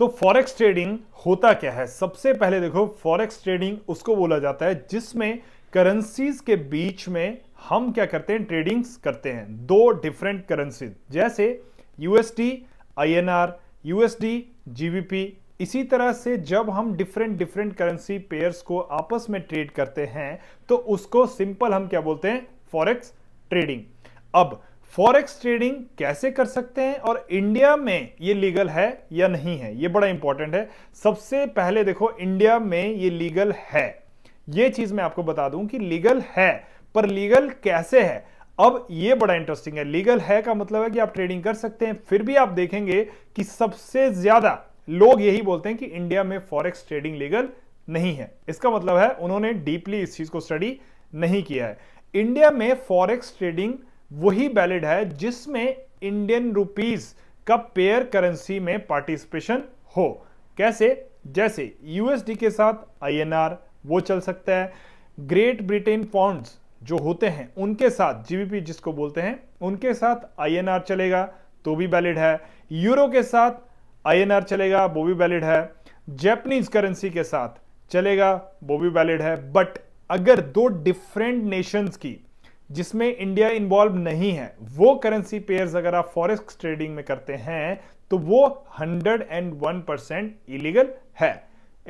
तो forex trading होता क्या है सबसे पहले देखो फॉरेक्स ट्रेडिंग उसको बोला जाता है जिसमें करेंसीज के बीच में हम क्या करते हैं ट्रेडिंग्स करते हैं दो डिफरेंट करेंसी जैसे यूएसडी आईएनआर यूएसडी जीबीपी इसी तरह से जब हम डिफरेंट डिफरेंट करेंसी पेयर्स को आपस में ट्रेड करते हैं तो उसको सिंपल हम क्या बोलते हैं फॉरेक्स ट्रेडिंग अब फॉरेक्स ट्रेडिंग कैसे कर सकते हैं और इंडिया में ये लीगल है या नहीं है ये बड़ा इंपॉर्टेंट है सबसे पहले देखो इंडिया में ये लीगल है ये चीज मैं आपको बता दूं कि लीगल है पर लीगल कैसे है अब ये बड़ा इंटरेस्टिंग है लीगल है का मतलब है कि आप ट्रेडिंग कर सकते हैं फिर भी आप देखेंगे कि सबसे ज्यादा लोग यही बोलते हैं कि इंडिया में फॉरेक्स ट्रेडिंग लीगल नहीं है इसका मतलब है उन्होंने डीपली इस चीज को स्टडी नहीं किया है इंडिया में फॉरेक्स ट्रेडिंग वही वैलिड है जिसमें इंडियन रुपीज का पेयर करेंसी में पार्टिसिपेशन हो कैसे जैसे यूएसडी के साथ आईएनआर वो चल सकता है ग्रेट ब्रिटेन पॉन्ड्स जो होते हैं उनके साथ जीबीपी जिसको बोलते हैं उनके साथ आईएनआर चलेगा तो भी वैलिड है यूरो के साथ आईएनआर चलेगा वो भी वैलिड है जैपनीज करेंसी के साथ चलेगा वो भी वैलिड है बट अगर दो डिफरेंट नेशंस की जिसमें इंडिया इन्वॉल्व नहीं है वो करेंसी पेयर्स अगर आप फॉरेक्स ट्रेडिंग में करते हैं तो वो 101 परसेंट इलीगल है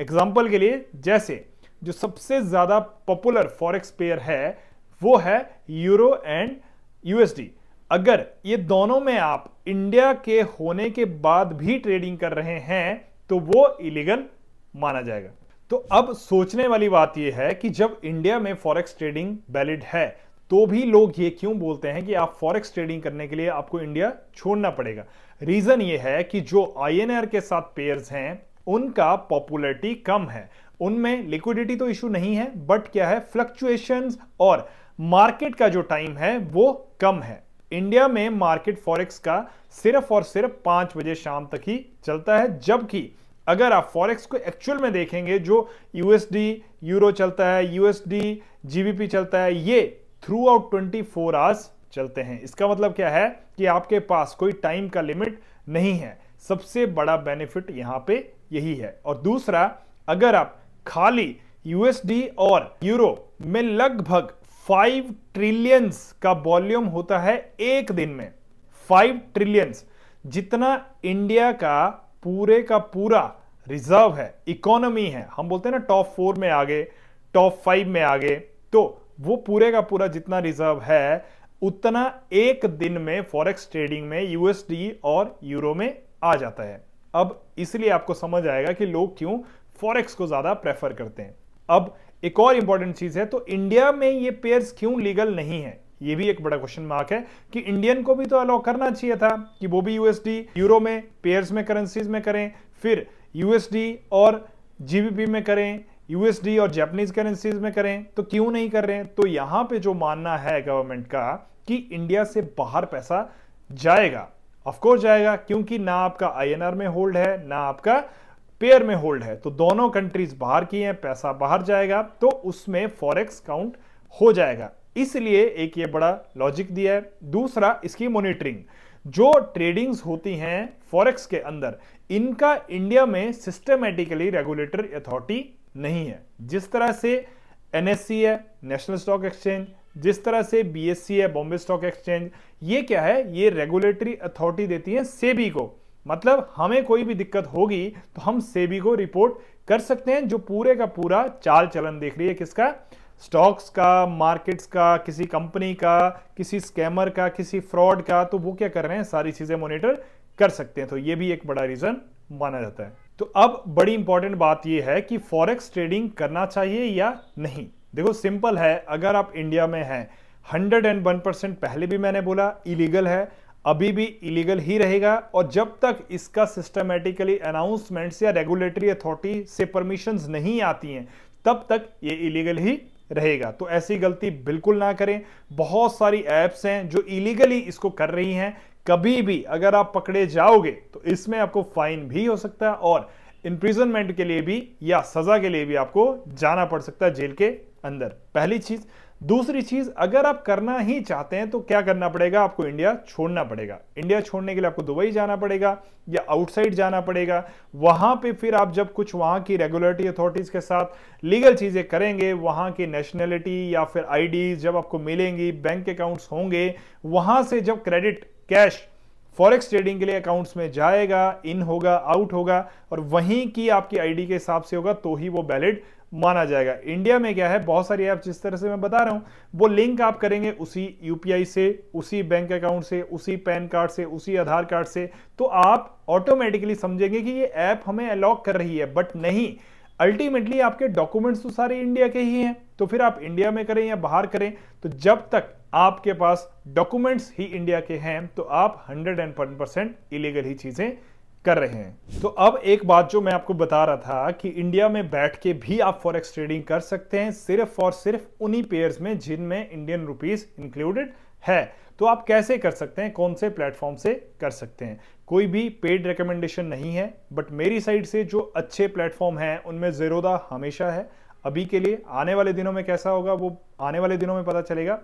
एग्जाम्पल के लिए जैसे जो सबसे ज्यादा पॉपुलर फॉरेक्स पेयर है वो है यूरो एंड यूएसडी अगर ये दोनों में आप इंडिया के होने के बाद भी ट्रेडिंग कर रहे हैं तो वो इलीगल माना जाएगा तो अब सोचने वाली बात यह है कि जब इंडिया में फॉरेक्स ट्रेडिंग वैलिड है तो भी लोग ये क्यों बोलते हैं कि आप फॉरेक्स ट्रेडिंग करने के लिए आपको इंडिया छोड़ना पड़ेगा रीजन ये है कि जो आईएनआर के साथ पेयर्स हैं उनका पॉपुलरिटी कम है उनमें लिक्विडिटी तो इशू नहीं है बट क्या है फ्लक्चुएशन और मार्केट का जो टाइम है वो कम है इंडिया में मार्केट फॉरेक्स का सिर्फ और सिर्फ पांच बजे शाम तक ही चलता है जबकि अगर आप फॉरेक्स को एक्चुअल में देखेंगे जो यूएसडी यूरो चलता है यूएसडी जीबीपी चलता है ये throughout twenty four hours चलते हैं इसका मतलब क्या है कि आपके पास कोई टाइम का लिमिट नहीं है सबसे बड़ा बेनिफिट यहां पे यही है और दूसरा अगर आप खाली यूएसडी और यूरो में लगभग फाइव ट्रिलियंस का वॉल्यूम होता है एक दिन में फाइव ट्रिलियंस जितना इंडिया का पूरे का पूरा रिजर्व है इकोनॉमी है हम बोलते हैं ना टॉप फोर में आगे टॉप फाइव में आगे तो वो पूरे का पूरा जितना रिजर्व है उतना एक दिन में फॉरेक्स ट्रेडिंग में यूएसडी और यूरो में आ जाता है अब इसलिए आपको समझ आएगा कि लोग क्यों फॉरेक्स को ज्यादा प्रेफर करते हैं अब एक और इंपॉर्टेंट चीज है तो इंडिया में ये पेयर्स क्यों लीगल नहीं है ये भी एक बड़ा क्वेश्चन मार्क है कि इंडियन को भी तो अलाउ करना चाहिए था कि वो भी यूएसडी यूरो में पेयर्स में करेंसीज में करें फिर यूएसडी और जीबीपी में करें यूएसडी और जैपनीज करेंसीज में करें तो क्यों नहीं कर रहे हैं तो यहां पे जो मानना है गवर्नमेंट का कि इंडिया से बाहर पैसा जाएगा ऑफकोर्स जाएगा क्योंकि ना आपका आईएनआर में होल्ड है ना आपका पेयर में होल्ड है तो दोनों कंट्रीज बाहर की हैं पैसा बाहर जाएगा तो उसमें फॉरेक्स काउंट हो जाएगा इसलिए एक ये बड़ा लॉजिक दिया है दूसरा इसकी मॉनिटरिंग जो ट्रेडिंग्स होती हैं फॉरेक्स के अंदर इनका इंडिया में सिस्टमेटिकली रेगुलेटरी अथॉरिटी नहीं है जिस तरह से एनएससी है नेशनल स्टॉक एक्सचेंज जिस तरह से बीएससी है बॉम्बे स्टॉक एक्सचेंज ये क्या है ये रेगुलेटरी अथॉरिटी देती है सेबी को मतलब हमें कोई भी दिक्कत होगी तो हम सेबी को रिपोर्ट कर सकते हैं जो पूरे का पूरा चाल चलन देख रही है किसका स्टॉक्स का मार्केट्स का किसी कंपनी का किसी स्कैमर का किसी फ्रॉड का तो वो क्या कर रहे हैं सारी चीजें मॉनिटर कर सकते हैं तो ये भी एक बड़ा रीजन माना जाता है तो अब बड़ी इंपॉर्टेंट बात यह है कि फॉरेक्स ट्रेडिंग करना चाहिए या नहीं देखो सिंपल है अगर आप इंडिया में हैं वन परसेंट पहले भी मैंने बोला इलीगल है अभी भी इलीगल ही रहेगा और जब तक इसका सिस्टमेटिकली अनाउंसमेंट्स या रेगुलेटरी अथॉरिटी से परमिशन नहीं आती हैं तब तक ये इलीगल ही रहेगा तो ऐसी गलती बिल्कुल ना करें बहुत सारी ऐप्स हैं जो इलीगली इसको कर रही हैं कभी भी अगर आप पकड़े जाओगे तो इसमें आपको फाइन भी हो सकता है और इंप्रिजनमेंट के लिए भी या सजा के लिए भी आपको जाना पड़ सकता है जेल के अंदर पहली चीज दूसरी चीज अगर आप करना ही चाहते हैं तो क्या करना पड़ेगा आपको इंडिया छोड़ना पड़ेगा इंडिया छोड़ने के लिए आपको दुबई जाना पड़ेगा या आउटसाइड जाना पड़ेगा वहां पे फिर आप जब कुछ वहां की रेगुलेटरी अथॉरिटीज के साथ लीगल चीजें करेंगे वहां की नेशनैलिटी या फिर आईडी जब आपको मिलेंगी बैंक अकाउंट्स होंगे वहां से जब क्रेडिट कैश फॉरेक्स ट्रेडिंग के लिए अकाउंट्स में जाएगा इन होगा आउट होगा और वहीं की आपकी आईडी के हिसाब से होगा तो ही वो वैलिड माना जाएगा इंडिया में क्या है बहुत सारी ऐप जिस तरह से मैं बता रहा हूं वो लिंक आप करेंगे उसी यूपीआई से उसी बैंक अकाउंट से उसी पैन कार्ड से उसी आधार कार्ड से तो आप ऑटोमेटिकली समझेंगे कि ये ऐप हमें अलॉक कर रही है बट नहीं अल्टीमेटली आपके डॉक्यूमेंट्स तो सारे इंडिया के ही हैं तो फिर आप इंडिया में करें या बाहर करें तो जब तक आपके पास डॉक्यूमेंट्स ही इंडिया के हैं तो आप हंड्रेड एंड परसेंट इलीगल ही चीजें कर रहे हैं तो अब एक बात जो मैं आपको बता रहा था कि इंडिया में बैठ के भी आप फॉरेक्स ट्रेडिंग कर सकते हैं सिर्फ और सिर्फ उन्हीं पेयर्स में जिनमें इंडियन रुपीस इंक्लूडेड है तो आप कैसे कर सकते हैं कौन से प्लेटफॉर्म से कर सकते हैं कोई भी पेड रिकमेंडेशन नहीं है बट मेरी साइड से जो अच्छे प्लेटफॉर्म हैं उनमें जेरोदा हमेशा है अभी के लिए आने वाले दिनों में कैसा होगा वो आने वाले दिनों में पता चलेगा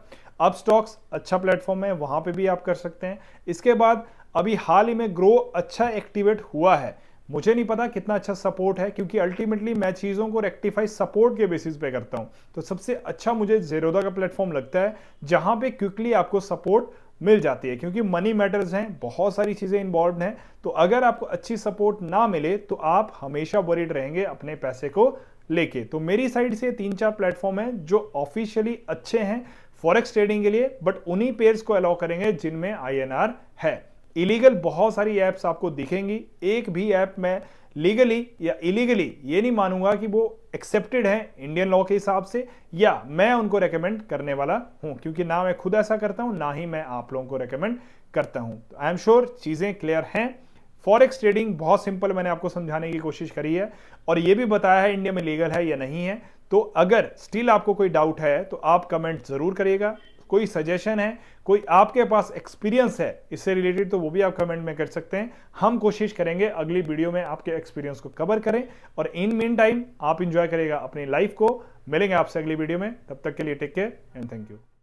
अब स्टॉक्स अच्छा प्लेटफॉर्म है वहां पे भी आप कर सकते हैं इसके बाद अभी हाल ही में ग्रो अच्छा एक्टिवेट हुआ है मुझे नहीं पता कितना अच्छा सपोर्ट है क्योंकि अल्टीमेटली मैं चीज़ों को रेक्टिफाई सपोर्ट के बेसिस पे करता हूं तो सबसे अच्छा मुझे जेरोदा का प्लेटफॉर्म लगता है जहां पे क्विकली आपको सपोर्ट मिल जाती है क्योंकि मनी मैटर्स हैं बहुत सारी चीज़ें इन्वॉल्व हैं तो अगर आपको अच्छी सपोर्ट ना मिले तो आप हमेशा वरिड रहेंगे अपने पैसे को लेके तो मेरी साइड से तीन चार प्लेटफॉर्म है जो ऑफिशियली अच्छे हैं फॉरेक्स ट्रेडिंग के लिए बट उन्हीं पेयर्स को अलाउ करेंगे जिनमें आईएनआर है इलीगल बहुत सारी एप्स आपको दिखेंगी एक भी ऐप में लीगली या इलीगली ये नहीं मानूंगा कि वो एक्सेप्टेड है इंडियन लॉ के हिसाब से या मैं उनको रेकमेंड करने वाला हूं क्योंकि ना मैं खुद ऐसा करता हूं ना ही मैं आप लोगों को रेकमेंड करता हूं आई एम श्योर चीज़ें क्लियर हैं फॉरेक्स ट्रेडिंग बहुत सिंपल मैंने आपको समझाने की कोशिश करी है और ये भी बताया है इंडिया में लीगल है या नहीं है तो अगर स्टिल आपको कोई डाउट है तो आप कमेंट जरूर करिएगा कोई सजेशन है कोई आपके पास एक्सपीरियंस है इससे रिलेटेड तो वो भी आप कमेंट में कर सकते हैं हम कोशिश करेंगे अगली वीडियो में आपके एक्सपीरियंस को कवर करें और इन मीन टाइम आप इंजॉय करेगा अपनी लाइफ को मिलेंगे आपसे अगली वीडियो में तब तक के लिए take care and thank you